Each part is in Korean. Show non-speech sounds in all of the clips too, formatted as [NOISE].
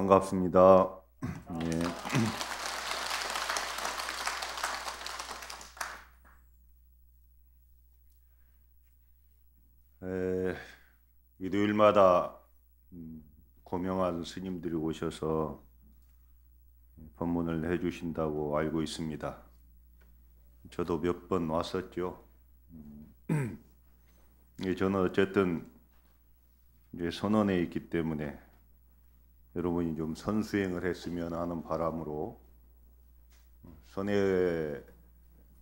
반갑습니다. 예. 에, 일요일마다 음, 고명한 스님들이 오셔서 법문을 해주신다고 알고 있습니다. 저도 몇 번 왔었죠. 음. [CLEARS THROAT] 예, 저는 어쨌든 이제 선원에 있기 때문에 여러분이 좀 선수행을 했으면 하는 바람으로 선에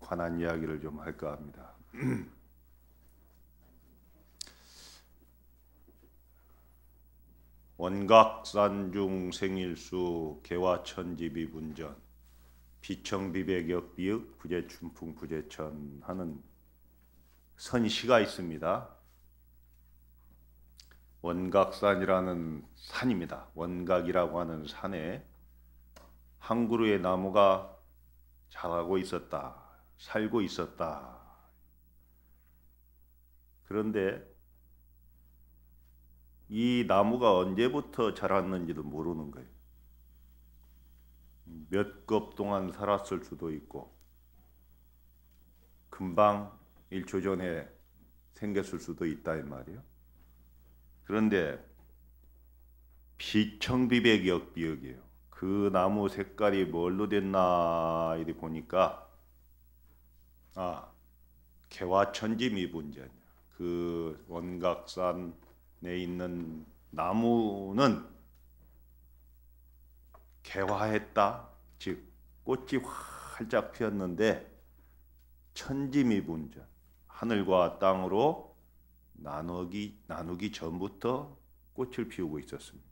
관한 이야기를 좀 할까 합니다. [CLEARS THROAT] 원각산중 생일수 개화천지비 분전 비청비배격 비읍 부재춘풍 부재천 하는 선시가 있습니다. 원각산이라는 산입니다. 원각이라고 하는 산에 한 그루의 나무가 자라고 있었다. 살고 있었다. 그런데 이 나무가 언제부터 자랐는지도 모르는 거예요. 몇급 동안 살았을 수도 있고 금방 1초 전에 생겼을 수도 있다 이 말이에요. 그런데 비청비백역 비역이에요. 그 나무 색깔이 뭘로 됐나 이리 보니까 아 개화천지 미분제냐. 그 원각산에 있는 나무는 개화했다. 즉 꽃이 활짝 피었는데 천지미분전 하늘과 땅으로 나누기, 나누기 전부터 꽃을 피우고 있었습니다.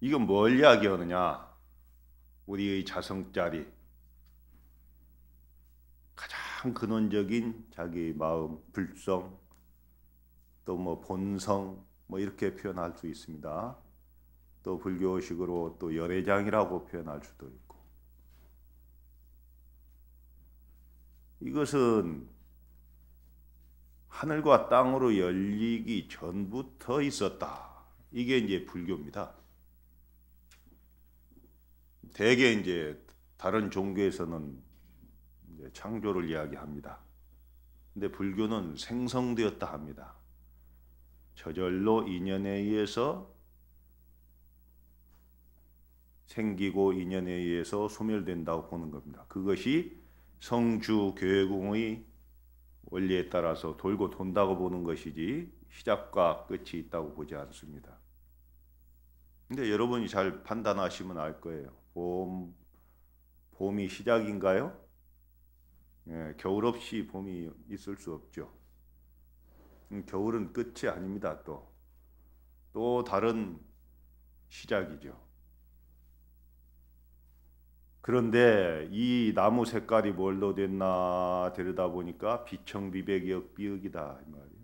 이건 뭘 이야기하느냐? 우리의 자성자리, 가장 근원적인 자기의 마음, 불성, 또 뭐 본성, 뭐 이렇게 표현할 수 있습니다. 또 불교식으로 또 열애장이라고 표현할 수도 있고. 이것은 하늘과 땅으로 열리기 전부터 있었다. 이게 이제 불교입니다. 대개 이제 다른 종교에서는 이제 창조를 이야기합니다. 근데 불교는 생성되었다 합니다. 저절로 인연에 의해서 생기고 인연에 의해서 소멸된다고 보는 겁니다. 그것이 성주 교회공의 원리에 따라서 돌고 돈다고 보는 것이지 시작과 끝이 있다고 보지 않습니다. 근데 여러분이 잘 판단하시면 알 거예요. 봄 봄이 시작인가요? 예, 겨울 없이 봄이 있을 수 없죠. 음, 겨울은 끝이 아닙니다. 또또 다른 시작이죠. 그런데 이 나무 색깔이 뭘로 됐나 들여다보니까 비청비백역 비역이다 이 말이에요.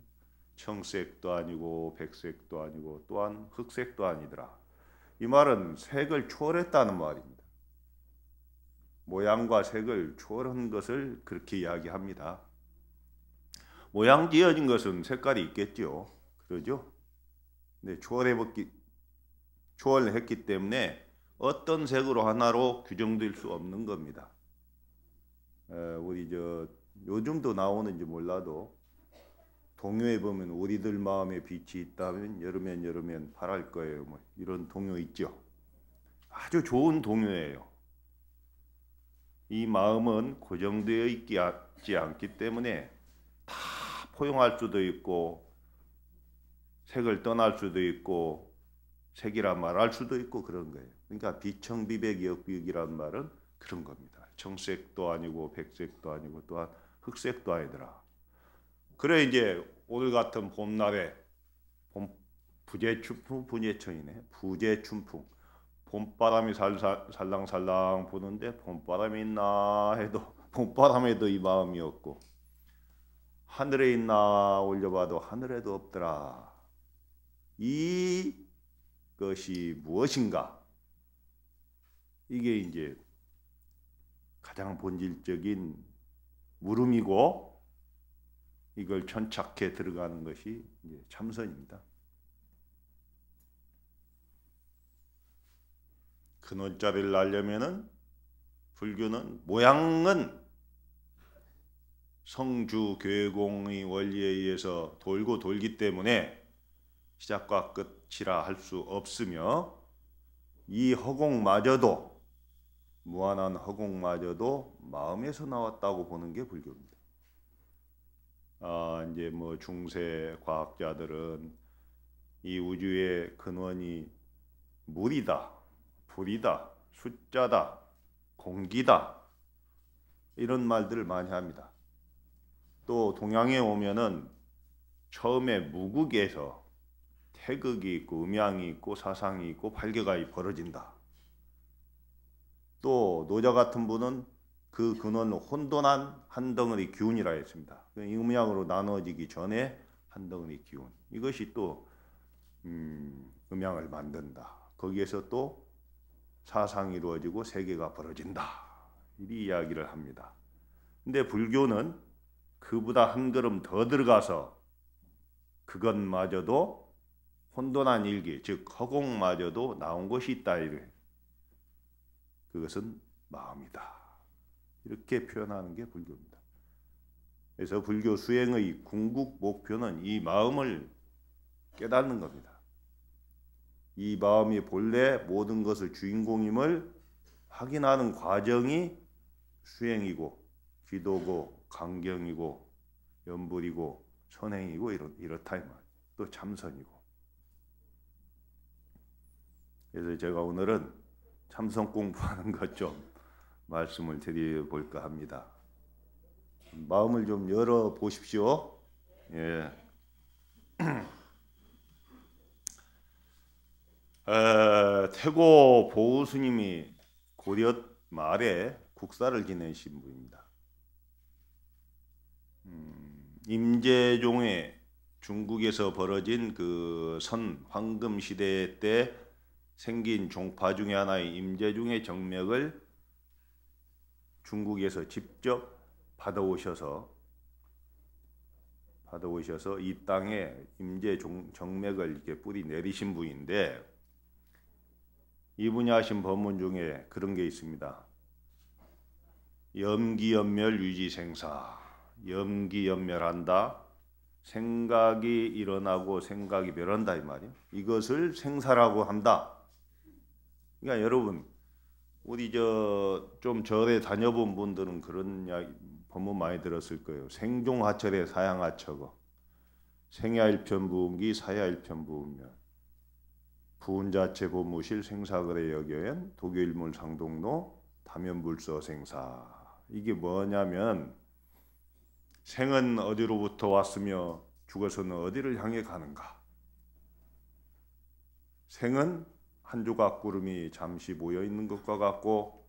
청색도 아니고 백색도 아니고 또한 흑색도 아니더라. 이 말은 색을 초월했다는 말입니다. 모양과 색을 초월한 것을 그렇게 이야기합니다. 모양 지어진 것은 색깔이 있겠죠. 그러죠? 근데 네, 초월해버기, 초월했기 때문에 어떤 색으로 하나로 규정될 수 없는 겁니다. 우리 저 요즘도 나오는지 몰라도 동요에 보면 우리들 마음에 빛이 있다면 여름엔 여름엔 바랄 거예요. 뭐 이런 동요 있죠. 아주 좋은 동요예요. 이 마음은 고정되어 있지 않기 때문에 다 포용할 수도 있고 색을 떠날 수도 있고 색이란 말할 수도 있고 그런 거예요. 그러니까 비청비백 역비역이란 말은 그런 겁니다. 청색도 아니고 백색도 아니고 또한 흑색도 아니더라. 그래 이제 오늘 같은 봄날에 봄 부재춘풍 부재청이네. 부재춘풍. 봄바람이 살살, 살랑살랑 부는데 봄바람이 있나 해도 [LAUGHS] 봄바람에도 이 마음이 없고 하늘에 있나 올려봐도 하늘에도 없더라. 이 것이 무엇인가? 이게 이제 가장 본질적인 물음이고 이걸 천착해 들어가는 것이 참선입니다. 근원자리를 알려면은 불교는 모양은 성주 괴공의 원리에 의해서 돌고 돌기 때문에 시작과 끝 지라 할 수 없으며 이 허공마저도 무한한 허공마저도 마음에서 나왔다고 보는 게 불교입니다. 아, 이제 뭐 중세 과학자들은 이 우주의 근원이 물이다, 불이다, 숫자다, 공기다 이런 말들을 많이 합니다. 또 동양에 오면은 처음에 무국에서 태극이 있고 음양이 있고 사상이 있고 발견이 벌어진다. 또 노자 같은 분은 그 근원 혼돈한 한 덩어리 기운이라 했습니다. 이 음양으로 나눠지기 전에 한 덩어리 기운. 이것이 또 음, 음양을 만든다. 거기에서 또 사상이 이루어지고 세계가 벌어진다. 이 이야기를 합니다. 근데 불교는 그보다 한 걸음 더 들어가서 그것마저도 혼돈한 일기, 즉 허공마저도 나온 것이 있다 이래. 그것은 마음이다. 이렇게 표현하는 게 불교입니다. 그래서 불교 수행의 궁극 목표는 이 마음을 깨닫는 겁니다. 이 마음이 본래 모든 것을 주인공임을 확인하는 과정이 수행이고 기도고 강경이고 연불이고 선행이고 이렇, 이렇다 이 말. 또 참선이고 그래서 제가 오늘은 참선 공부하는 것 좀 말씀을 드려볼까 합니다. 마음을 좀 열어 보십시오. 예. [CLEARS THROAT] 에, 태고 보우스님이 고려 말에 국사를 지내신 분입니다. 음, 임재종의 중국에서 벌어진 그 선 황금 시대 때 생긴 종파 중의 하나인 임재중의 정맥을 중국에서 직접 받아오셔서 받아오셔서 이 땅에 임제 정맥을 이렇게 뿌리 내리신 분인데 이분이 하신 법문 중에 그런 게 있습니다. 염기연멸 유지생사 염기연멸한다 생각이 일어나고 생각이 멸한다 이말이요 이것을 생사라고 한다. 그러니까 여러분 어디 저좀 절에 다녀본 분들은 그런 이야기 법문 많이 들었을 거예요. 생종하철에 사양하처거 생야일편부음기 사야일편부음면 부은자체 보무실 생사거래 여겨엔 독일문 상동로 담연불서 생사 이게 뭐냐면 생은 어디로부터 왔으며 죽어서는 어디를 향해 가는가 생은 한 조각 구름이 잠시 모여 있는 것과 같고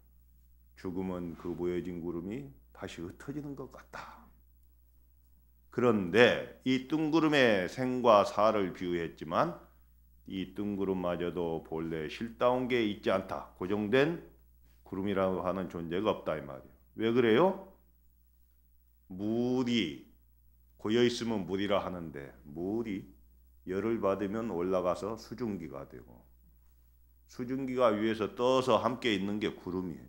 죽음은 그 모여진 구름이 다시 흩어지는 것 같다. 그런데 이 뜬구름의 생과 사를 비유했지만 이 뜬구름마저도 본래 실다운 게 있지 않다. 고정된 구름이라고 하는 존재가 없다 이 말이에요. 왜 그래요? 물이 고여 있으면 물이라 하는데 물이 열을 받으면 올라가서 수증기가 되고 수증기가 위에서 떠서 함께 있는 게 구름이에요.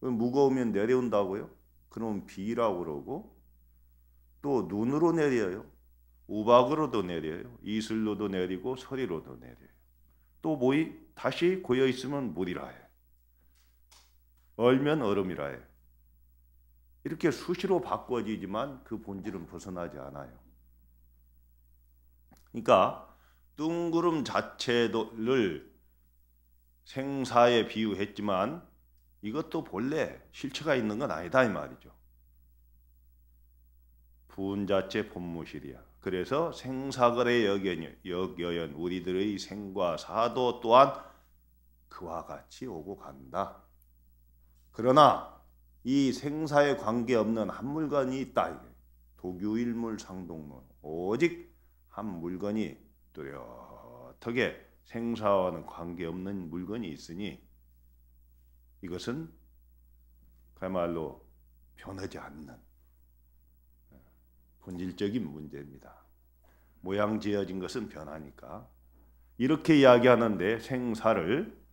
무거우면 내려온다고요? 그럼 비라고 그러고 또 눈으로 내려요. 우박으로도 내려요. 이슬로도 내리고 서리로도 내려요. 또 모이 다시 고여 있으면 물이라 해. 얼면 얼음이라 해. 이렇게 수시로 바꿔지지만 그 본질은 벗어나지 않아요. 그러니까 둥구름 자체를 생사에 비유했지만 이것도 본래 실체가 있는 건 아니다 이 말이죠. 분자체 본무실이야. 그래서 생사거래 여여연 우리들의 생과 사도 또한 그와 같이 오고 간다. 그러나 이 생사에 관계없는 한 물건이 있다. 독유일물 상동론. 오직 한 물건이 뚜렷하게 생사와는 관계없는 물건이 있으니 이것은 그야말로 변하지 않는 본질적인 문제입니다. 모양 지어진 것은 변하니까 이렇게 이야기하는데 생사를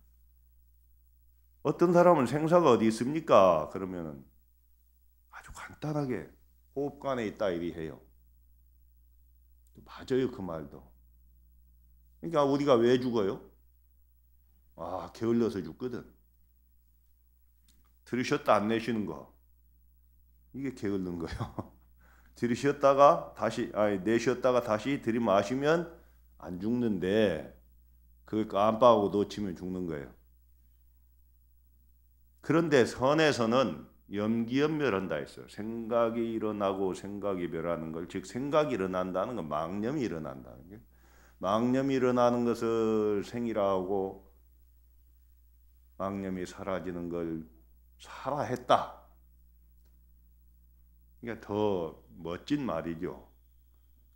어떤 사람은 생사가 어디 있습니까? 그러면 아주 간단하게 호흡관에 있다 이리 해요. 맞아요 그 말도. 그러니까 우리가 왜 죽어요? 아, 게을러서 죽거든. 들으셨다 안 내시는 거. 이게 게을른 거예요. [LAUGHS] 들으셨다가 다시 아니 내셨다가 다시 들이마시면 안 죽는데 그걸 깜빡하고 놓치면 죽는 거예요. 그런데 선에서는 염기연멸한다 했어요. 생각이 일어나고 생각이 멸하는 걸, 즉 생각이 일어난다는 건 망념이 일어난다는 게. 망념이 일어나는 것을 생이라 하고 망념이 사라지는 걸 사라 했다. 그러니까 더 멋진 말이죠.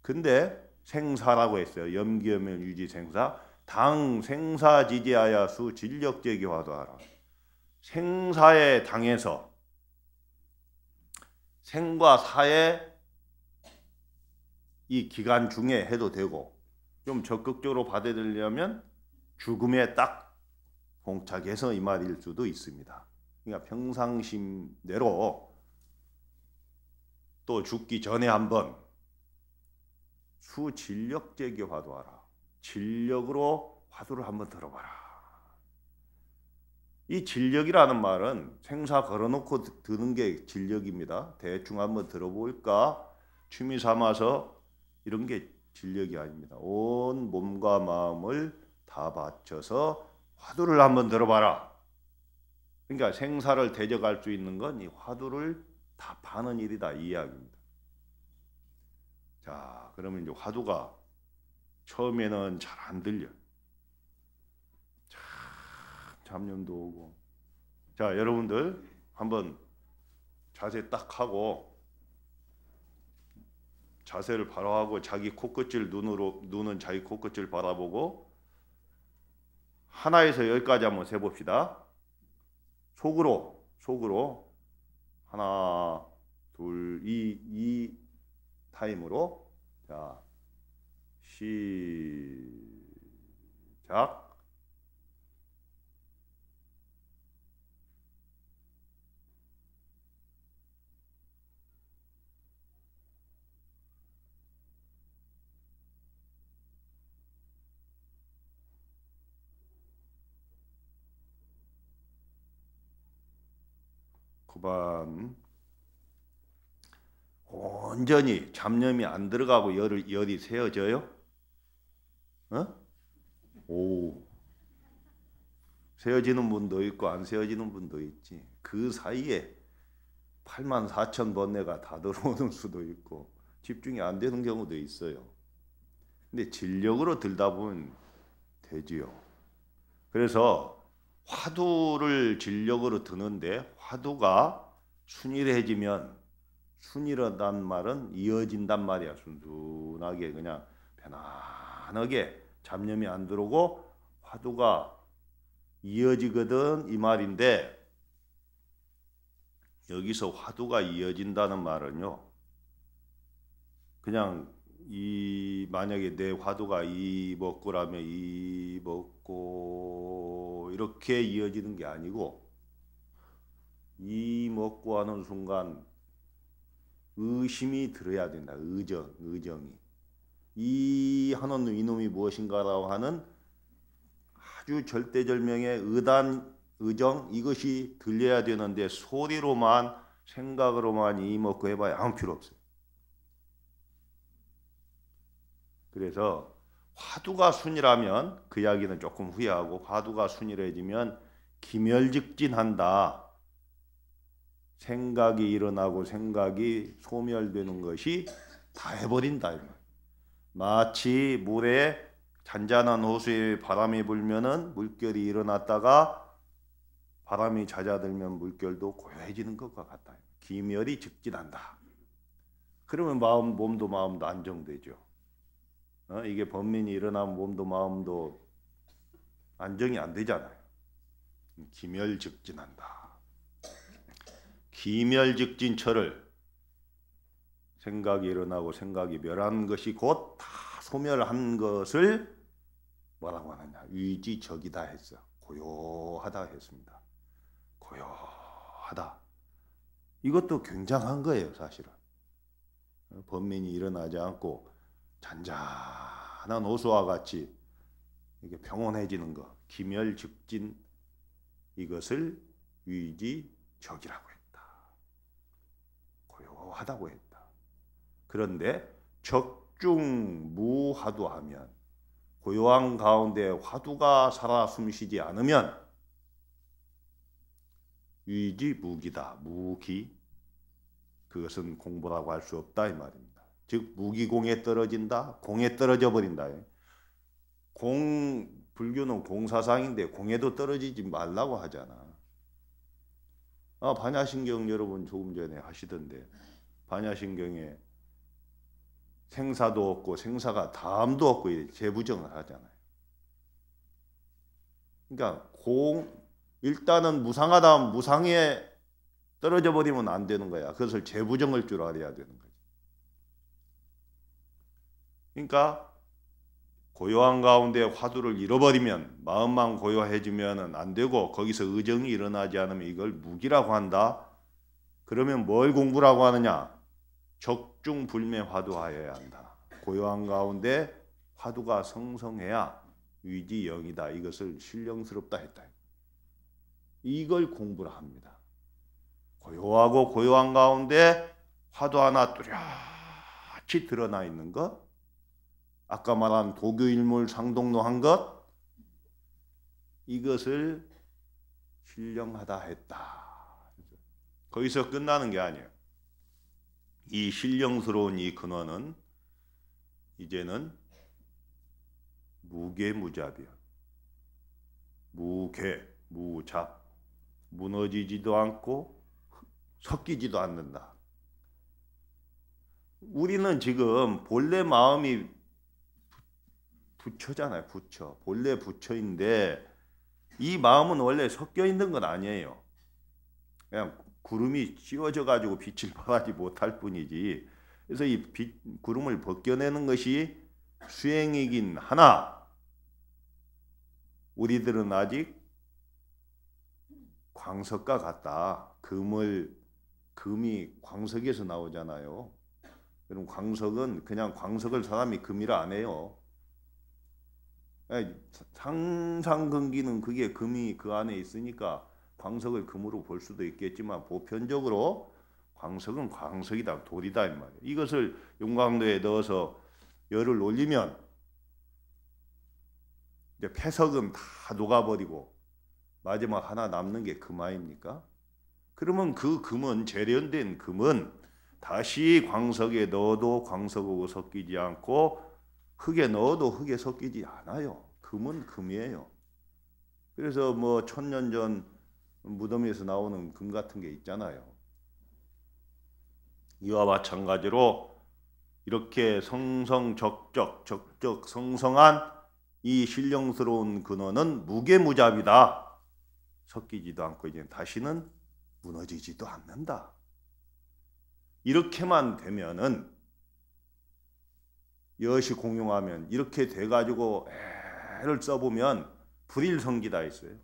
근데 생사라고 했어요. 염기하면 유지 생사. 당 생사 지지하야수 진력제기화도 하라. 생사에 당해서 생과 사의 이 기간 중에 해도 되고 좀 적극적으로 받아들려면 죽음에 딱 봉착해서 이 말일 수도 있습니다. 그러니까 평상심대로 또 죽기 전에 한번 수진력 재기 화두하라. 진력으로 화두를 한번 들어봐라. 이 진력이라는 말은 생사 걸어놓고 드는 게 진력입니다. 대충 한번 들어볼까? 취미 삼아서 이런 게 진력이 아닙니다. 온 몸과 마음을 다 바쳐서 화두를 한번 들어봐라. 그러니까 생사를 대적할 수 있는 건 이 화두를 다 파는 일이다 이 이야기입니다. 자, 그러면 이제 화두가 처음에는 잘 안 들려. 참 잡념도 오고. 자, 여러분들 한번 자세 딱 하고 자세를 바라하고 자기 코끝을 눈으로 눈은 자기 코끝을 바라보고 하나에서 열까지 한번 세 봅시다. 속으로 속으로 하나 둘이이 이 타임으로 자 시작 어, 온전히 잡념이 안 들어가고 열을 열이 세워져요? 어? 오. 세워지는 분도 있고 안 세워지는 분도 있지. 그 사이에 8만 4천 번뇌가 다 들어오는 수도 있고 집중이 안 되는 경우도 있어요. 근데 진력으로 들다 보면 되지요. 그래서 화두를 진력으로 드는데 화두가 순일해지면 순일하단 말은 이어진단 말이야. 순둔하게 그냥 편안하게 잡념이 안 들어오고 화두가 이어지거든 이 말인데 여기서 화두가 이어진다는 말은요. 그냥 이 만약에 내 화두가 이 먹고라면 이 먹고 이렇게 이어지는 게 아니고 이 먹고 하는 순간 의심이 들어야 된다. 의정, 의정이. 이 하는 이놈이 무엇인가라고 하는 아주 절대절명의 의단, 의정 이것이 들려야 되는데 소리로만 생각으로만 이 먹고 해봐야 아무 필요 없어요. 그래서 화두가 순이라면 그 이야기는 조금 후회하고 화두가 순이라지면 기멸직진한다. 생각이 일어나고 생각이 소멸되는 것이 다 해버린다. 마치 물에 잔잔한 호수에 바람이 불면은 물결이 일어났다가 바람이 잦아들면 물결도 고요해지는 것과 같다. 기멸이 직진한다. 그러면 마음, 몸도 마음도 안정되죠. 어? 이게 범민이 일어나면 몸도 마음도 안정이 안 되잖아요. 기멸직진한다. 기멸직진철을 생각이 일어나고 생각이 멸한 것이 곧 다 소멸한 것을 뭐라고 하느냐 위지적이다 했어 고요하다 했습니다 고요하다 이것도 굉장한 거예요 사실은 어, 범민이 일어나지 않고 잔잔한 호수와 같이 이게 평온해지는 것, 기멸직진 이것을 위지적이라고 했다. 고요하다고 했다. 그런데 적중무화도하면 고요한 가운데 화두가 살아 숨쉬지 않으면 위지무기다 무기 그것은 공부라고 할 수 없다 이 말입니다. 즉 무기공에 떨어진다. 공에 떨어져 버린다. 공 불교는 공사상인데 공에도 떨어지지 말라고 하잖아. 아, 반야신경 여러분 조금 전에 하시던데 반야신경에 생사도 없고 생사가 다음도 없고 재부정을 하잖아요. 그러니까 공 일단은 무상하다 무상에 떨어져 버리면 안 되는 거야. 그것을 재부정할 줄 알아야 되는 거야. 그러니까 고요한 가운데 화두를 잃어버리면 마음만 고요해지면 안 되고 거기서 의정이 일어나지 않으면 이걸 무기라고 한다. 그러면 뭘 공부라고 하느냐? 적중불매 화두하여야 한다. 고요한 가운데 화두가 성성해야 위지영이다. 이것을 신령스럽다 했다. 이걸 공부를 합니다. 고요하고 고요한 가운데 화두 하나 뚜렷이 드러나 있는 것 아까 말한 도교 일몰 상동로한것 이것을 신령하다 했다. 거기서 끝나는 게 아니에요. 이 신령스러운 이 근원은 이제는 무게무잡이야. 무게, 무잡. 무너지지도 않고 섞이지도 않는다. 우리는 지금 본래 마음이 부처잖아요. 부처. 본래 부처인데 이 마음은 원래 섞여 있는 건 아니에요. 그냥 구름이 씌워져 가지고 빛을 받지 [LAUGHS] 못할 뿐이지. 그래서 이 빛, 구름을 벗겨내는 것이 수행이긴 하나 우리들은 아직 광석과 같다. 금을 금이 광석에서 나오잖아요. 그럼 광석은 그냥 광석을 사람이 금이라 안 해요. 예, 상상근기는 그게 금이 그 안에 있으니까 광석을 금으로 볼 수도 있겠지만 보편적으로 광석은 광석이다 돌이다 이 말이에요. 이것을 용광로에 넣어서 열을 올리면 이제 폐석은 다 녹아버리고 마지막 하나 남는 게 금아입니까 그러면 그 금은 재련된 금은 다시 광석에 넣어도 광석하고 섞이지 않고 흙에 넣어도 흙에 섞이지 않아요. 금은 금이에요. 그래서 뭐 천년 전 무덤에서 나오는 금 같은 게 있잖아요. 이와 마찬가지로 이렇게 성성적적, 적적 성성한 이 신령스러운 근원은 무게무잡이다. 섞이지도 않고 이제 다시는 무너지지도 않는다. 이렇게만 되면은 여시 공용하면 이렇게 돼가지고 애를 써보면 불일성기다 했어요.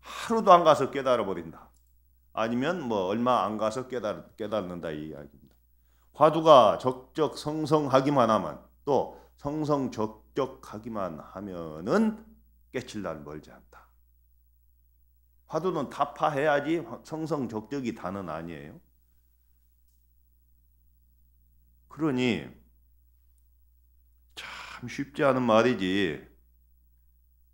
하루도 안 가서 깨달아버린다. 아니면 뭐 얼마 안 가서 깨달, 깨닫는다 이 이야기입니다. 화두가 적적 성성하기만 하면 또 성성 적적하기만 하면은 깨칠 날 멀지 않다. 화두는 타파해야지 성성 적적이 다는 아니에요. 그러니 참 쉽지 않은 말이지.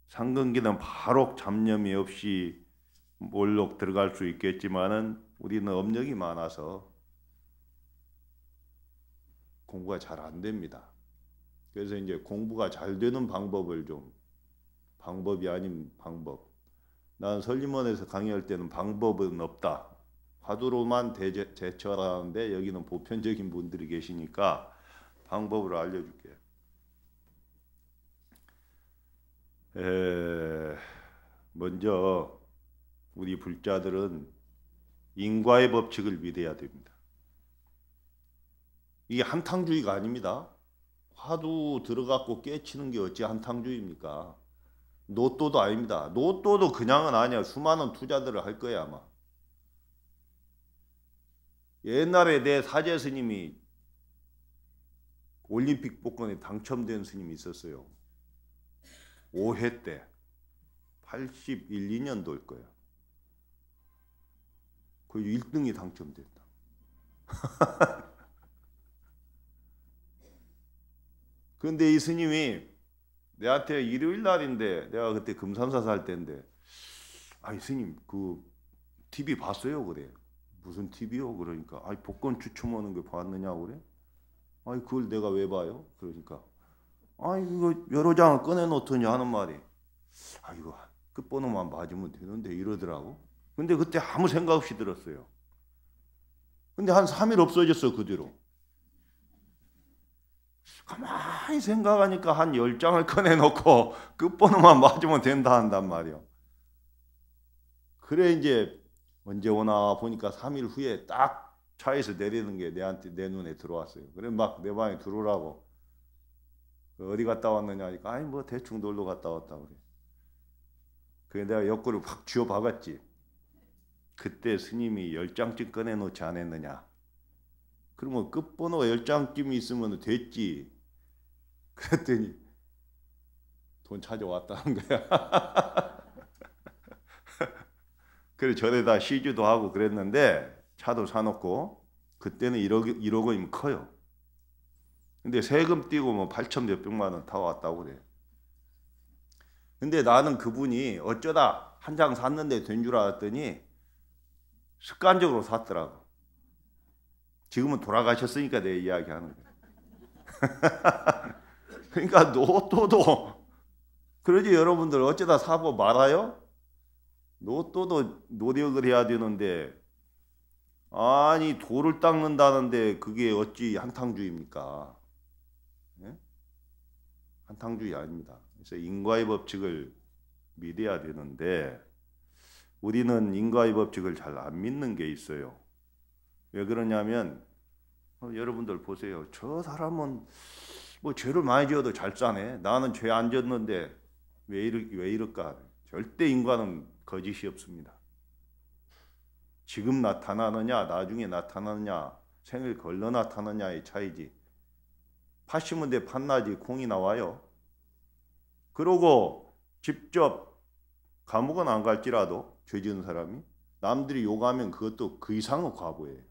상근기는 바로 잡념이 없이 몰록 들어갈 수 있겠지만은 우리는 업력이 많아서 공부가 잘 안 됩니다. 그래서 이제 공부가 잘 되는 방법을 좀 방법이 아닌 방법. 난 설림원에서 강의할 때는 방법은 없다. 화두로만 대처하는데 여기는 보편적인 분들이 계시니까 방법을 알려줄게요. 에, 먼저 우리 불자들은 인과의 법칙을 믿어야 됩니다. 이게 한탕주의가 아닙니다. 화두 들어갖고 깨치는 게 어찌 한탕주의입니까? 노또도 아닙니다. 노또도 그냥은 아니야. 수많은 투자들을 할 거야 아마. 옛날에 내 사제 스님이 올림픽 복권에 당첨된 스님이 있었어요. 5회 때 81, 2년도일 거예요. 그 1등이 당첨됐다. [LAUGHS] 그런데 이 스님이 내한테 일요일 날인데 내가 그때 금삼사 살 때인데 아이 스님 그 TV 봤어요 그래 무슨 TV요 그러니까 아이 복권 추첨하는 거 봤느냐 고 그래 아이 그걸 내가 왜 봐요 그러니까 아니 이거 여러 장을 꺼내 놓더니 하는 말이 아 이거 끝번호만 맞으면 되는데 이러더라고. 근데 그때 아무 생각 없이 들었어요. 근데 한 3일 없어졌어 그 뒤로. 가만히 생각하니까 한 10장을 [LAUGHS] 꺼내놓고 끝번호만 맞으면 된다 한단 말이요. 그래 이제 언제 오나 보니까 3일 후에 딱 차에서 내리는 게 내한테 내 눈에 들어왔어요. 그래 막 내 방에 들어오라고 그 어디 갔다 왔느냐 하니까 아니 뭐 대충 놀러 갔다 왔다 그래. 그게 내가 옆구를 확 쥐어 박았지. 그때 스님이 열 장쯤 꺼내놓지 않았느냐. 그러면 끝번호가 열 장쯤 있으면 됐지. 그랬더니 돈 찾아왔다는 거야. [LAUGHS] 그래 전에다 시주도 하고 그랬는데 차도 사놓고 그때는 1억, 1억 원이면 커요. 근데 세금 떼고 뭐 8천 몇백만 원다 왔다고 그래. 근데 나는 그분이 어쩌다 한 장 샀는데 된 줄 알았더니 습관적으로 샀더라고. 지금은 돌아가셨으니까 내 이야기하는 거야. [LAUGHS] 그러니까 노또도 그러지 여러분들 어쩌다 사고 말아요? 노또도 노력을 해야 되는데 아니 돌을 닦는다는데 그게 어찌 한탕주입니까? 한탕주의 아닙니다. 그래서 인과의 법칙을 믿어야 되는데 우리는 인과의 법칙을 잘 안 믿는 게 있어요. 왜 그러냐면 어, 여러분들 보세요. 저 사람은 뭐 죄를 많이 지어도 잘 싸네. 나는 죄안지는데 왜, 이러, 왜 이럴까? 절대 인과는 거짓이 없습니다. 지금 나타나느냐 나중에 나타나느냐 생을 걸러 나타나느냐의 차이지 파시면 돼판나지 공이 나와요. 그러고 직접 감옥은 안 갈지라도 죄 지은 사람이 남들이 욕하면 그것도 그 이상의 과보예요.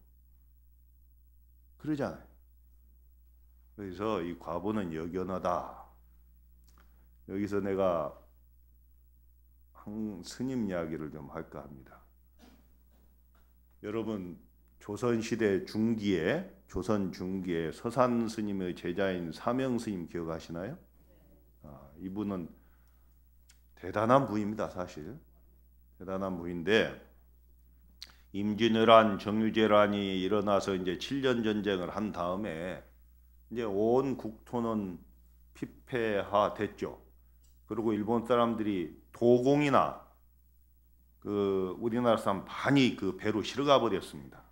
그러잖아요. 그래서 이 과보는 여견하다. 여기서 내가 한 스님 이야기를 좀 할까 합니다. 여러분 조선 시대 중기에 조선 중기에 서산 스님의 제자인 사명 스님 기억하시나요? 아, 이분은 대단한 부입니다, 사실. 대단한 부인데 임진왜란, 정유재란이 일어나서 이제 7년 전쟁을 한 다음에 이제 온 국토는 피폐화됐죠. 그리고 일본 사람들이 도공이나 그 우리나라 사람 반이 그 배로 실어가 버렸습니다.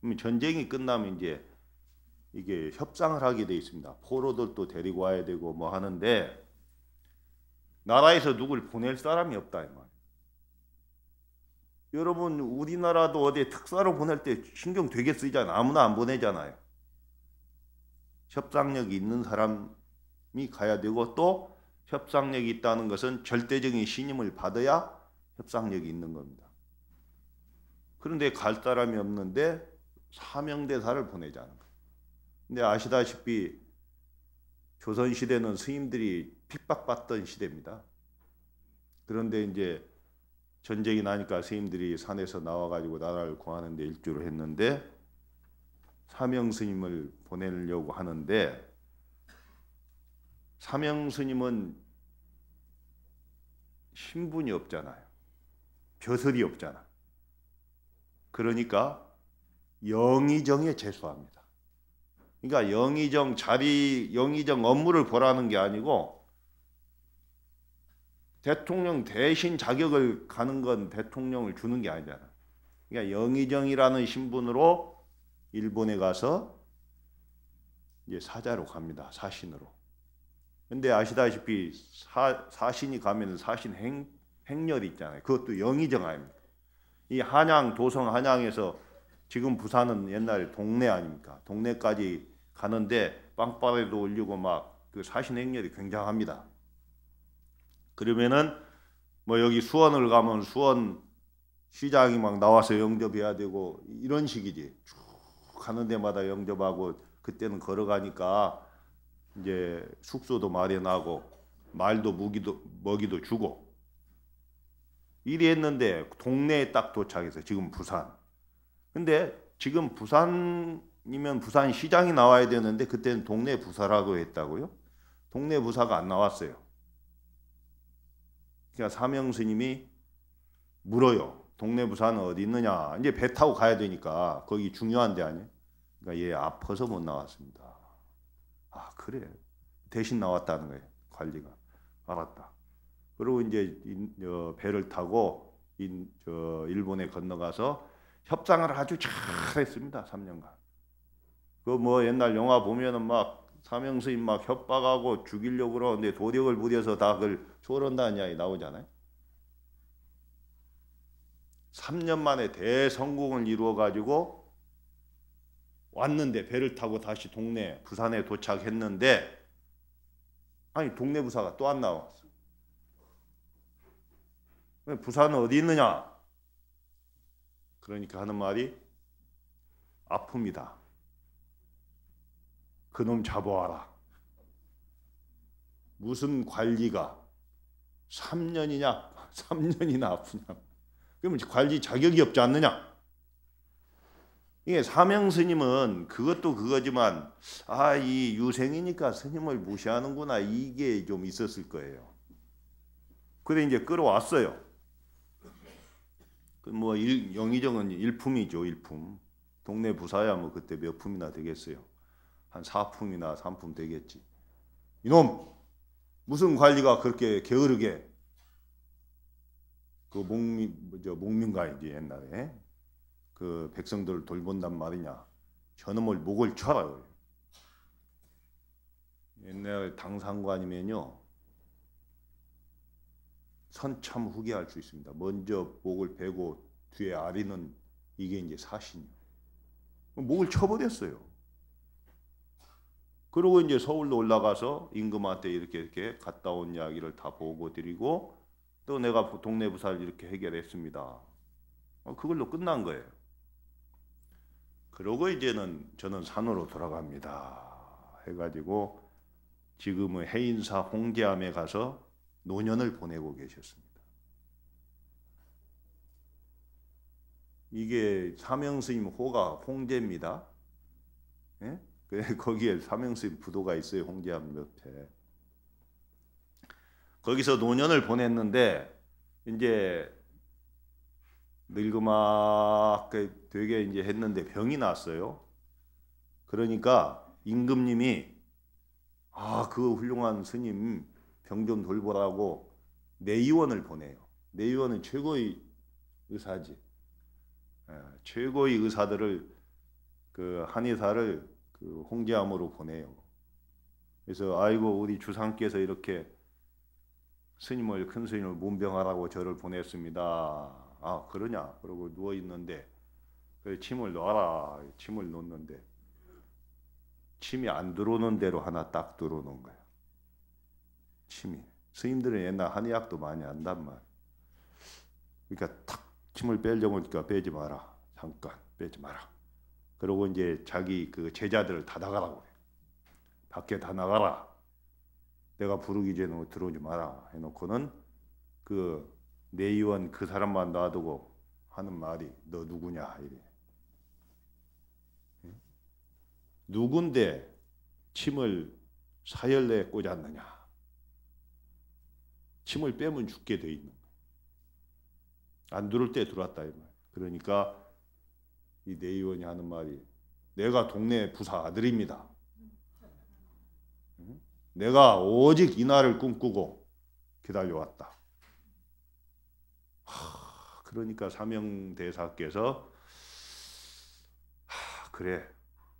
그러면 전쟁이 끝나면 이제 이게 협상을 하게 돼 있습니다. 포로들도 데리고 와야 되고 뭐 하는데 나라에서 누굴 보낼 사람이 없다 이 말. 여러분 우리나라도 어디 특사로 보낼 때 신경 되게 쓰이잖아. 아무나 안 보내잖아요. 협상력이 있는 사람이 가야 되고 또 협상력이 있다는 것은 절대적인 신임을 받아야 협상력이 있는 겁니다. 그런데 갈 사람이 없는데 사명대사를 보내자는 거예요. 근데 아시다시피 조선시대는 스님들이 핍박받던 시대입니다. 그런데 이제 전쟁이 나니까 스님들이 산에서 나와가지고 나라를 구하는데 일주를 했는데 사명 스님을 보내려고 하는데 사명 스님은 신분이 없잖아요. 벼슬이 없잖아. 그러니까 영의정에 제소합니다. 그러니까 영의정 자리, 영의정 업무를 보라는 게 아니고 대통령 대신 자격을 가는 건 대통령을 주는 게 아니잖아. 그러니까 영의정이라는 신분으로 일본에 가서 이제 사자로 갑니다. 사신으로. 근데 아시다시피 사, 사신이 가면 사신 행, 행렬이 있잖아요. 그것도 영의정 아닙니까? 이 한양, 도성 한양에서 지금 부산은 옛날에 동네 아닙니까? 동네까지 가는데 빵빠레도 올리고 막 그 사신 행렬이 굉장합니다. 그러면은 뭐 여기 수원을 가면 수원 시장이 막 나와서 영접해야 되고 이런 식이지. 쭉 가는 데마다 영접하고 그때는 걸어가니까 이제 숙소도 마련하고 말도 무기도 먹이도 주고 이랬는데 동네에 딱 도착해서 지금 부산 근데 지금 부산이면 부산 시장이 나와야 되는데 그때는 동네 부사라고 했다고요? 동네 부사가 안 나왔어요. 그러니까 사명 스님이 물어요. 동네 부사는 어디 있느냐? 이제 배 타고 가야 되니까 거기 중요한데 아니에요? 그러니까 얘 아파서 못 나왔습니다. 아 그래 대신 나왔다는 거예요 관리가 알았다. 그리고 이제 어, 배를 타고 일본에 건너가서 협상을 아주 잘했습니다. 3년간. 그 뭐 옛날 영화 보면은 막 사명수인 막 협박하고 죽이려고 그러는데 도력을 부려서 다 그걸 초월한다는 이야기 나오잖아요. 3년 만에 대성공을 이루어 가지고 왔는데 배를 타고 다시 동네 부산에 도착했는데 아니 동네 부사가 또 안 나왔어. 부산은 어디 있느냐? 그러니까 하는 말이 아픕니다. 그놈 잡아와라. 무슨 관리가 3년이냐, 3년이나 [LAUGHS] 아프냐. 그러면 관리 자격이 없지 않느냐. 이게 사명 스님은 그것도 그거지만, 아, 이 유생이니까 스님을 무시하는구나. 이게 좀 있었을 거예요. 그래, 이제 끌어왔어요. 그 뭐 영의정은 일품이죠, 일품. 동네 부사야 뭐 그때 몇 품이나 되겠어요. 한 4품이나 3품 되겠지. 이놈! 무슨 관리가 그렇게 게으르게 그 목민, 저 목민가이지 옛날에 그 백성들을 돌본단 말이냐. 저놈을 목을 쳐라. 옛날 당상관이면요. 선참 후게 할수 있습니다. 먼저 목을 베고 뒤에 아리는 이게 이제 사신이요. 목을 쳐버렸어요. 그리고 이제 서울로 올라가서 임금한테 이렇게 이렇게 갔다 온 이야기를 다 보고 드리고 또 내가 동네 부사를 이렇게 해결했습니다. 어, 그걸로 끝난 거예요. 그러고 이제는 저는 산으로 돌아갑니다. 해가지고 지금은 해인사 홍계암에 가서 노년을 보내고 계셨습니다. 이게 사명스님 호가 홍제입니다. 예? 그 [LAUGHS] 거기에 사명스님 부도가 있어요. 홍제암 옆에. 거기서 노년을 보냈는데 이제 늙음악 그 되게 이제 했는데 병이 났어요. 그러니까 임금님이 아그 훌륭한 스님 병좀 돌보라고 내의원을 보내요. 내의원은 최고의 의사지. 예, 최고의 의사들을 그 한의사를 그 홍제암으로 보내요. 그래서 아이고 우리 주상께서 이렇게 스님을 큰 스님을 문병하라고 저를 보냈습니다. 아 그러냐? 그러고 누워 있는데 그 침을 놓아라. 침을 놓는데 침이 안 들어오는 대로 하나 딱 들어오는 거야. 치밀. 스님들은 옛날 한의학도 많이 안단 말. 그러니까 탁 침을 빼려고 하니까 빼지 마라. 잠깐 빼지 마라. 그러고 이제 자기 그 제자들을 다 나가라고 해. 밖에 다 나가라. 내가 부르기 전에 뭐 들어오지 마라. 해놓고는 그 내의원 그 사람만 놔두고 하는 말이 너 누구냐 이래. 누군데 침을 사열내에 꽂았느냐. 침을 빼면 죽게 돼 있는 거예요. 안들어때 들어왔다 이 말. 그러니까 이 내의원이 하는 말이 내가 동네 부사 아들입니다. 내가 오직 이 날을 꿈꾸고 기다려왔다. 하, 그러니까 사명대사께서 하, 그래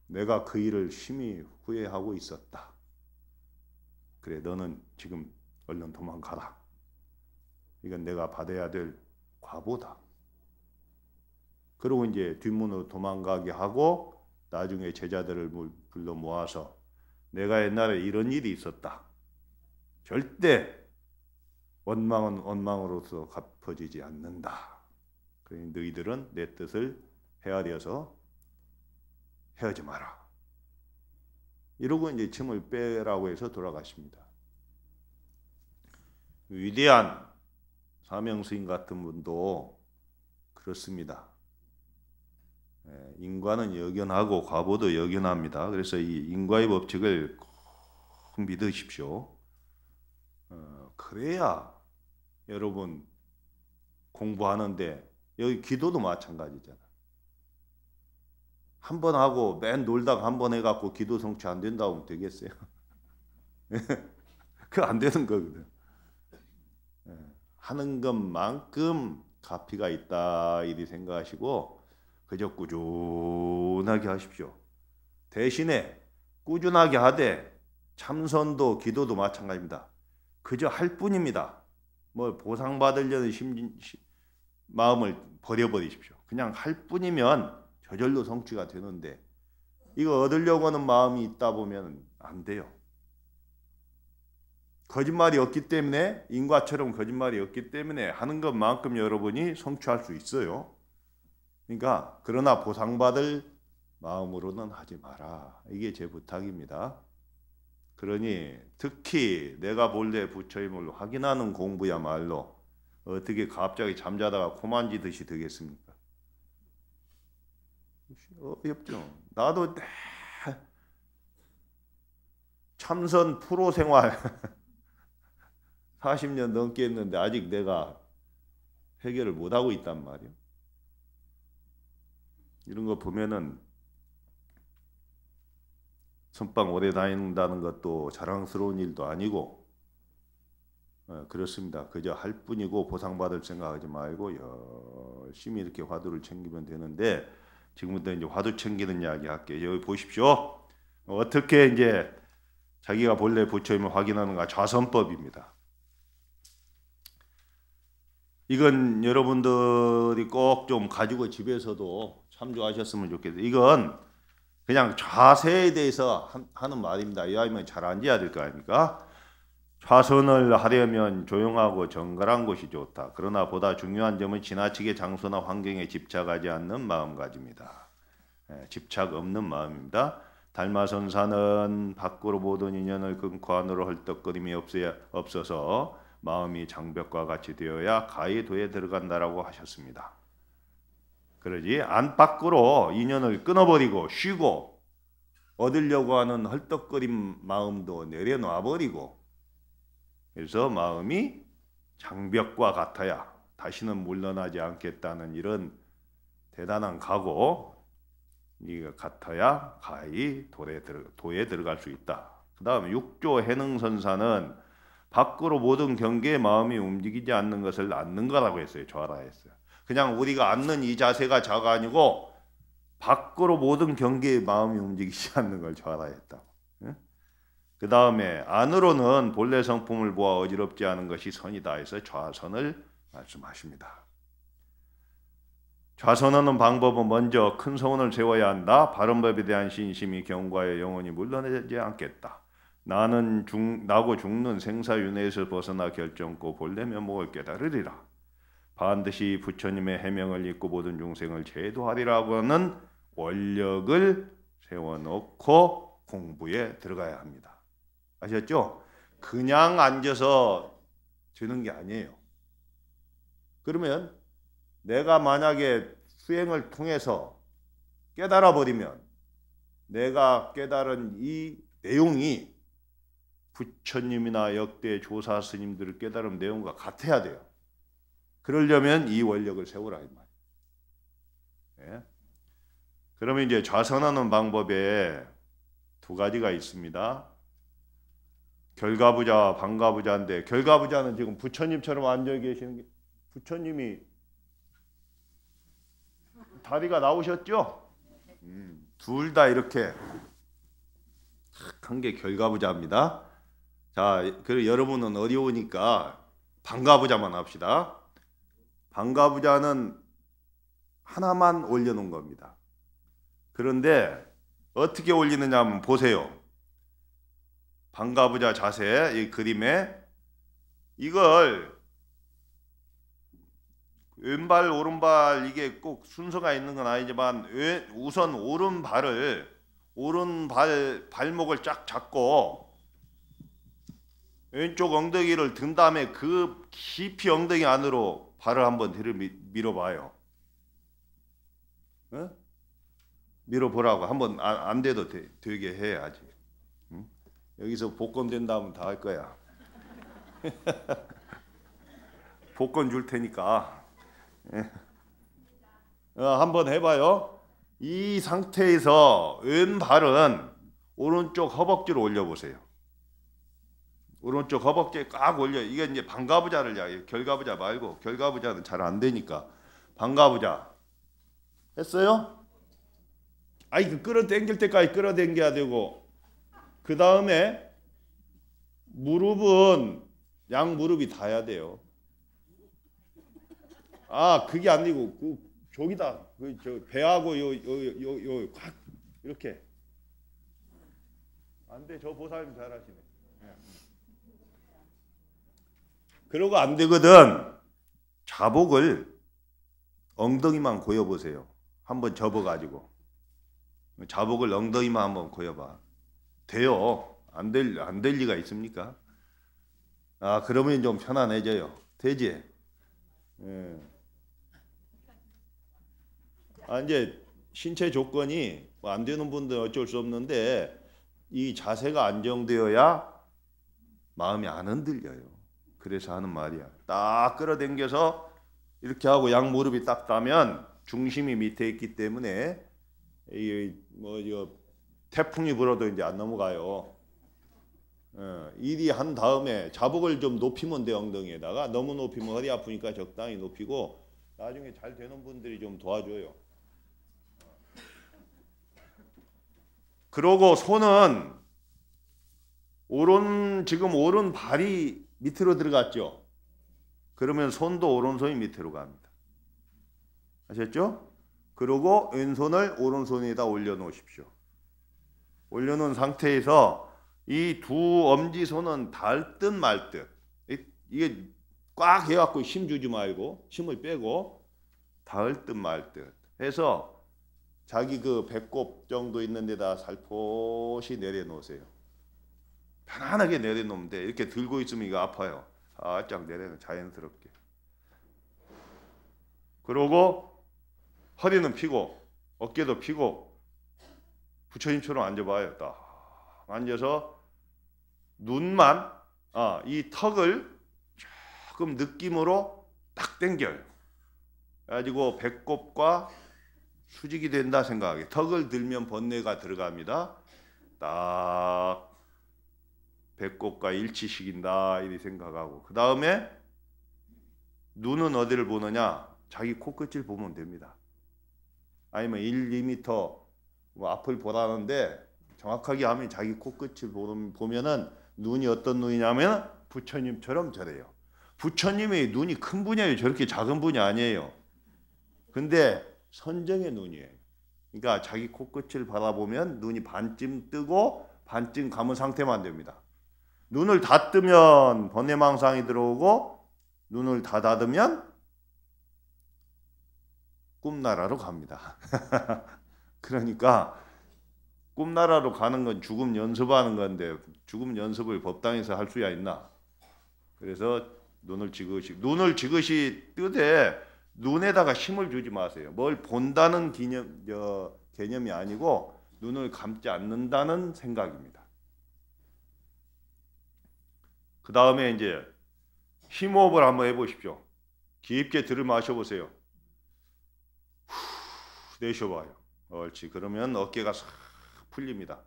내가 그 일을 심히 후회하고 있었다. 그래 너는 지금 얼른 도망가라. 이건 내가 받아야 될 과보다. 그리고 이제 뒷문으로 도망가게 하고 나중에 제자들을 불러 모아서 내가 옛날에 이런 일이 있었다. 절대 원망은 원망으로서 갚아지지 않는다. 그러니 너희들은 내 뜻을 헤아려서 헤어지 마라. 이러고 이제 침을 빼라고 해서 돌아가십니다. 위대한 사명수인 같은 분도 그렇습니다. 예, 인과는 여견하고 과보도 여견합니다. 그래서 이 인과의 법칙을 꼭 믿으십시오. 어, 그래야 여러분 공부하는데 여기 기도도 마찬가지잖아. 한 번 하고 맨 놀다가 한 번 해갖고 기도 성취 안 된다고 하면 되겠어요? [LAUGHS] 그 안 되는 거거든. 하는 것만큼 가피가 있다 이리 생각하시고 그저 꾸준하게 하십시오. 대신에 꾸준하게 하되 참선도 기도도 마찬가지입니다. 그저 할 뿐입니다. 뭐 보상받으려는 심 마음을 버려버리십시오. 그냥 할 뿐이면 저절로 성취가 되는데 이거 얻으려고 하는 마음이 있다 보면 안 돼요. 거짓말이 없기 때문에 인과처럼 거짓말이 없기 때문에 하는 것만큼 여러분이 성취할 수 있어요. 그러니까 그러나 보상받을 마음으로는 하지 마라. 이게 제 부탁입니다. 그러니 특히 내가 본래 부처임을 확인하는 공부야말로 어떻게 갑자기 잠자다가 코만지듯이 되겠습니까? 어렵죠. 나도 네. 참선 프로 생활 [LAUGHS] 40년 넘게 했는데 아직 내가 해결을 못하고 있단 말이요. 이런 거 보면은 선방 오래 다닌다는 것도 자랑스러운 일도 아니고 어, 그렇습니다. 그저 할 뿐이고 보상받을 생각하지 말고 열심히 이렇게 화두를 챙기면 되는데 지금부터 이제 화두 챙기는 이야기 할게요. 여기 보십시오. 어떻게 이제 자기가 본래 부처임을 확인하는가 좌선법입니다. 이건 여러분들이 꼭 좀 가지고 집에서도 참조하셨으면 좋겠어요. 이건 그냥 좌세에 대해서 하는 말입니다. 이 아이면 잘 앉아야 될 거 아닙니까? 좌선을 하려면 조용하고 정갈한 곳이 좋다. 그러나 보다 중요한 점은 지나치게 장소나 환경에 집착하지 않는 마음가짐이다. 예, 집착 없는 마음입니다. 달마선사는 밖으로 모든 인연을 끊고 안으로 헐떡거림이 없어서 마음이 장벽과 같이 되어야 가히 도에 들어간다라고 하셨습니다. 그러지 안팎으로 인연을 끊어버리고 쉬고 얻으려고 하는 헐떡거림 마음도 내려놔 버리고 그래서 마음이 장벽과 같아야 다시는 물러나지 않겠다는 이런 대단한 각오 이가 같아야 가히 도에 들어갈 수 있다. 그 다음 육조 해능선사는 밖으로 모든 경계의 마음이 움직이지 않는 것을 앉는거라고 했어요. 좌라 했어요. 그냥 우리가 앉는 이 자세가 좌가 아니고 밖으로 모든 경계에 마음이 움직이지 않는 걸 좌라 했다고. 그 다음에 안으로는 본래 성품을 보아 어지럽지 않은 것이 선이다 해서 좌선을 말씀하십니다. 좌선하는 방법은 먼저 큰 소원을 세워야 한다. 바른 법에 대한 신심이 경과의 영혼이 물러내지 않겠다. 나는 죽, 나고 죽는 생사윤회에서 벗어나 결정코 볼래 면목을 깨달으리라. 반드시 부처님의 해명을 잊고 모든 중생을 제도하리라고는 원력을 세워놓고 공부에 들어가야 합니다. 아셨죠? 그냥 앉아서 되는 게 아니에요. 그러면 내가 만약에 수행을 통해서 깨달아 버리면 내가 깨달은 이 내용이 부처님이나 역대 조사 스님들을 깨달은 내용과 같아야 돼요. 그러려면 이 원력을 세우라 이 말. 예? 그러면 이제 좌선하는 방법에 두 가지가 있습니다. 결과부자와 반가부자인데 결과부자는 지금 부처님처럼 앉아 계시는 게 부처님이 다리가 나오셨죠? 음, 둘 다 이렇게 한 게 결과부자입니다. 자, 그리고 여러분은 어려우니까 반가부자만 합시다. 반가부자는 하나만 올려놓은 겁니다. 그런데 어떻게 올리느냐 하면 보세요. 반가부자 자세 이 그림에 이걸 왼발 오른발 이게 꼭 순서가 있는 건 아니지만 우선 오른발을 오른발 발목을 쫙 잡고 왼쪽 엉덩이를 든 다음에 그 깊이 엉덩이 안으로 발을 한번 들어 밀어봐요. 어? 밀어보라고 한번 아, 안 돼도 되, 게 해야지. 응? 여기서 복권 된다면 다 할 거야. [LAUGHS] 복권 줄 테니까 예. 어, 한번 해봐요. 이 상태에서 왼발은 오른쪽 허벅지로 올려보세요. 오른쪽 허벅지에 꽉 올려. 이게 이제 반가부자를 이야기. 결가부자 말고 결가부자는 잘 안 되니까 반가부자 했어요? 아이 그 끌어당길 때까지 끌어당겨야 되고 그 다음에 무릎은 양 무릎이 닿아야 돼요. 아 그게 아니고 그 저기다 그 저 배하고 요 요 요요확 이렇게 안돼저 보살님 잘하시네. 그러고 안 되거든. 자복을 엉덩이만 고여보세요. 한번 접어가지고. 자복을 엉덩이만 한번 고여봐. 돼요. 안 될, 안 될 리가 있습니까? 아, 그러면 좀 편안해져요. 되지? 예. 아, 이제 신체 조건이 뭐안 되는 분들 어쩔 수 없는데 이 자세가 안정되어야 마음이 안 흔들려요. 그래서 하는 말이야. 딱 끌어당겨서 이렇게 하고 양 무릎이 딱 따면 중심이 밑에 있기 때문에 이뭐 태풍이 불어도 이제 안 넘어가요. 어, 일이 한 다음에 자복을 좀 높이면 돼 엉덩이에다가 너무 높이면 허리 아프니까 적당히 높이고 나중에 잘 되는 분들이 좀 도와줘요. 그러고 손은 오른 지금 오른 발이 밑으로 들어갔죠. 그러면 손도 오른손이 밑으로 갑니다. 아셨죠? 그리고 왼손을 오른손에다 올려놓으십시오. 올려놓은 상태에서 이 두 엄지손은 닿을 말 듯. 이게 꽉 해갖고 힘 주지 말고 힘을 빼고 닿을 말듯 해서 자기 그 배꼽 정도 있는 데다 살포시 내려놓으세요. 편안하게 내려놓는데 이렇게 들고 있으면 이거 아파요. 살짝 아, 내려놓 자연스럽게. 그러고 허리는 피고 어깨도 피고 부처님처럼 앉아봐요. 딱 앉아서 눈만 아, 이 턱을 조금 느낌으로 딱 당겨요. 가지고 배꼽과 수직이 된다 생각하게 턱을 들면 번뇌가 들어갑니다. 딱 배꼽과 일치시킨다 이렇게 생각하고 그 다음에 눈은 어디를 보느냐 자기 코끝을 보면 됩니다. 아니면 1, 2미터 뭐 앞을 보라는데 정확하게 하면 자기 코끝을 보면은 눈이 어떤 눈이냐면 부처님처럼 저래요. 부처님의 눈이 큰분야에요 저렇게 작은 분이 아니에요. 근데 선정의 눈이에요. 그러니까 자기 코끝을 바라보면 눈이 반쯤 뜨고 반쯤 감은 상태만 됩니다. 눈을 닫으면 번뇌망상이 들어오고 눈을 다 닫으면 꿈나라로 갑니다. [LAUGHS] 그러니까 꿈나라로 가는 건 죽음 연습하는 건데 죽음 연습을 법당에서 할 수야 있나? 그래서 눈을 지그시 눈을 지그시 뜨되 눈에다가 힘을 주지 마세요. 뭘 본다는 개념, 개념이 아니고 눈을 감지 않는다는 생각입니다. 그 다음에 이제 힘호흡을 한번 해보십시오. 깊게 들을 마셔보세요. 후, 내쉬어봐요. 옳지. 그러면 어깨가 싹 풀립니다.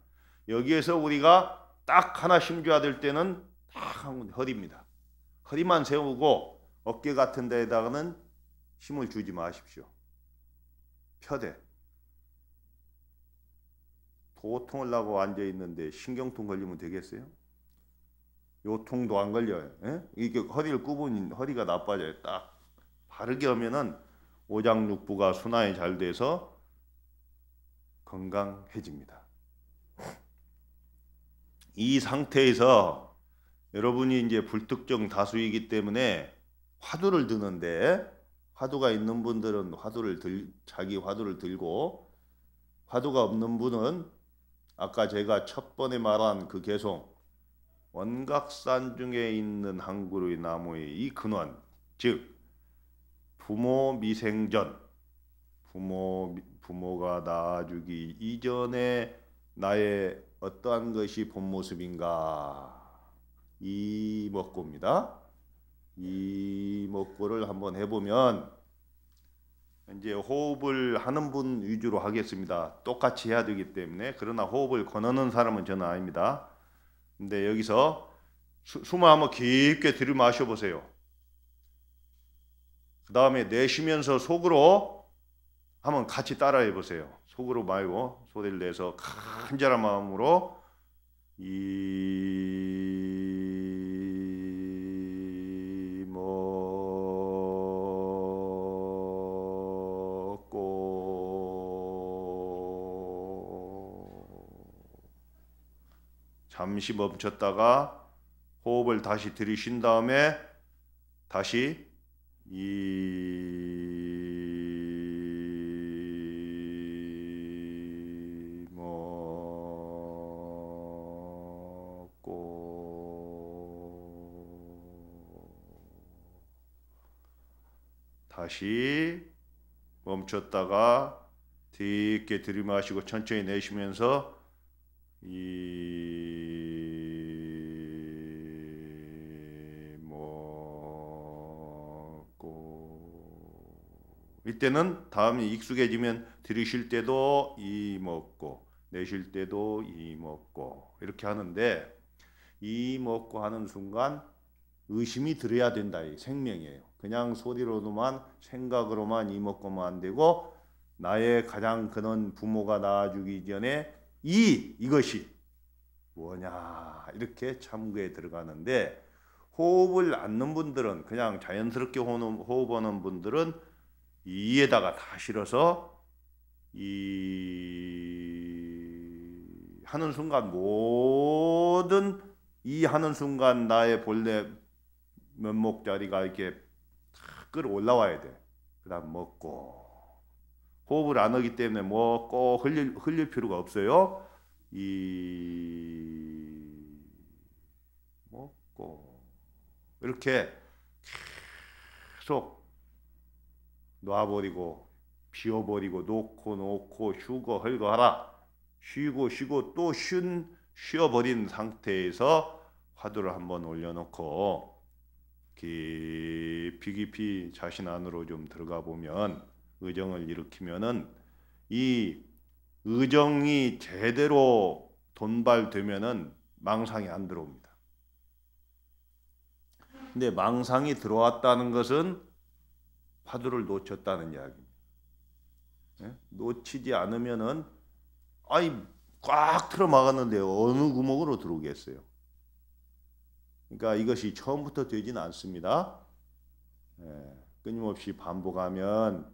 여기에서 우리가 딱 하나 심줘야 될 때는 딱 허리입니다. 허리만 세우고 어깨 같은 데에다가는 힘을 주지 마십시오. 펴대. 도통을 나고 앉아 있는데 신경통 걸리면 되겠어요? 요통도 안 걸려요. 예? 이게 허리를 구부 허리가 나빠져요. 딱 바르게 하면은 오장육부가 순환이 잘 돼서 건강해집니다. 이 상태에서 여러분이 이제 불특정 다수이기 때문에 화두를 드는데 화두가 있는 분들은 화두를 들 자기 화두를 들고 화두가 없는 분은 아까 제가 첫 번에 말한 그 개송 원각산 중에 있는 한 그루의 나무의 이 근원, 즉 부모 미생전, 부모 부모가 낳아주기 이전에 나의 어떠한 것이 본 모습인가 이 먹고입니다. 이 먹고를 한번 해보면 이제 호흡을 하는 분 위주로 하겠습니다. 똑같이 해야 되기 때문에 그러나 호흡을 거느는 사람은 저는 아닙니다. 근데 여기서 숨을 한번 깊게 들이마셔 보세요. 그 다음에 내쉬면서 속으로 한번 같이 따라해 보세요. 속으로 말고 소리를 내서 간절한 마음으로 이 잠시 멈췄다가 호흡을 다시 들이쉰 다음에 다시 이모고 다시 멈췄다가 깊게 들이마시고 천천히 내쉬면서 이 이때는 다음에 익숙해지면 들이쉴 때도 이 먹고 내쉴 때도 이 먹고 이렇게 하는데 이 먹고 하는 순간 의심이 들어야 된다. 이 생명이에요. 그냥 소리로도만 생각으로만 이 먹고만 안 되고 나의 가장 근원 부모가 낳아주기 전에 이 이것이 뭐냐 이렇게 참고에 들어가는데 호흡을 않는 분들은 그냥 자연스럽게 호흡하는 분들은 이에다가 다 실어서 이 하는 순간 모든 이 하는 순간 나의 본래 면목 자리가 이렇게 탁 끌어올라와야 돼. 그다음 먹고 호흡을 안 하기 때문에 먹고 흘릴 흘릴 필요가 없어요. 이 먹고 이렇게 계속 놔버리고 비워버리고 놓고 놓고 쉬고 헐거하라 쉬고 쉬고 또 쉰 쉬어버린 상태에서 화두를 한번 올려놓고 깊이 깊이 자신 안으로 좀 들어가 보면 의정을 일으키면은 이 의정이 제대로 돈발되면은 망상이 안 들어옵니다. 근데 망상이 들어왔다는 것은 파도를 놓쳤다는 이야기입니다. 예? 놓치지 않으면은 아이 꽉 틀어 막았는데 어느 구멍으로 들어오겠어요. 그러니까 이것이 처음부터 되진 않습니다. 예, 끊임없이 반복하면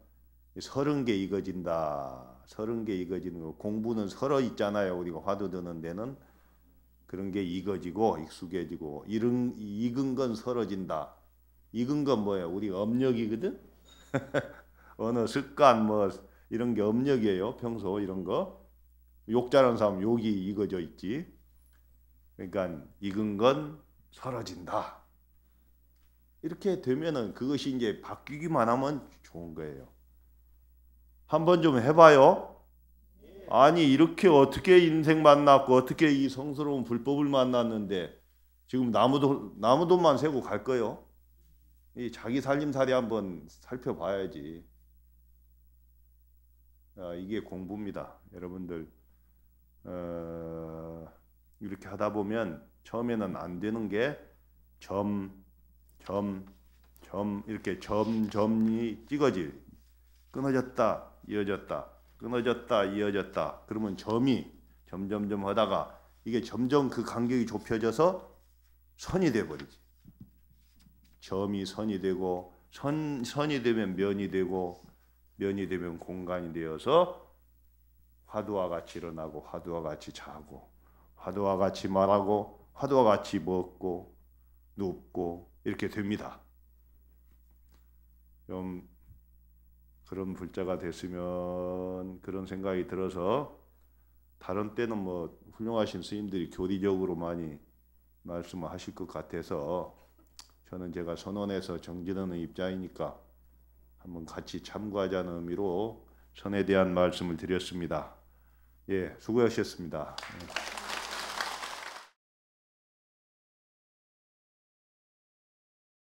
서른 개 익어진다. 서른 개 익어지는 거. 공부는 서러 있잖아요. 우리가 화두 드는 데는 그런 게 익어지고 익숙해지고 익은, 익은 건 서러진다. 익은 건 뭐예요? 우리 업력이거든. 어느 습관 뭐 이런 게 업력이에요. 평소 이런 거. 욕 잘하는 사람 욕이 익어져 있지. 그러니까 익은 건 사라진다. 이렇게 되면은 그것이 이제 바뀌기만 하면 좋은 거예요. 한번 좀 해봐요. 아니 이렇게 어떻게 인생 만났고 어떻게 이 성스러운 불법을 만났는데 지금 나무도 나무돈만 세고 갈 거요? 예이 자기 살림살이 한번 살펴봐야지. 아, 이게 공부입니다. 여러분들 어, 이렇게 하다 보면 처음에는 안 되는 게 점, 점, 점 이렇게 점, 점이 찍어질 끊어졌다, 이어졌다, 끊어졌다, 이어졌다. 그러면 점이 점점점 하다가 이게 점점 그 간격이 좁혀져서 선이 돼 버리지. 점이 선이 되고 선, 선이 되면 면이 되고 면이 되면 공간이 되어서 화두와 같이 일어나고 화두와 같이 자고 화두와 같이 말하고 화두와 같이 먹고 눕고 이렇게 됩니다. 좀 그런 불자가 됐으면 그런 생각이 들어서 다른 때는 뭐 훌륭하신 스님들이 교리적으로 많이 말씀하실 것 같아서 저는 제가 선원에서 정진하는 입장이니까 한번 같이 참고하자는 의미로 선에 대한 말씀을 드렸습니다. 예, 수고하셨습니다.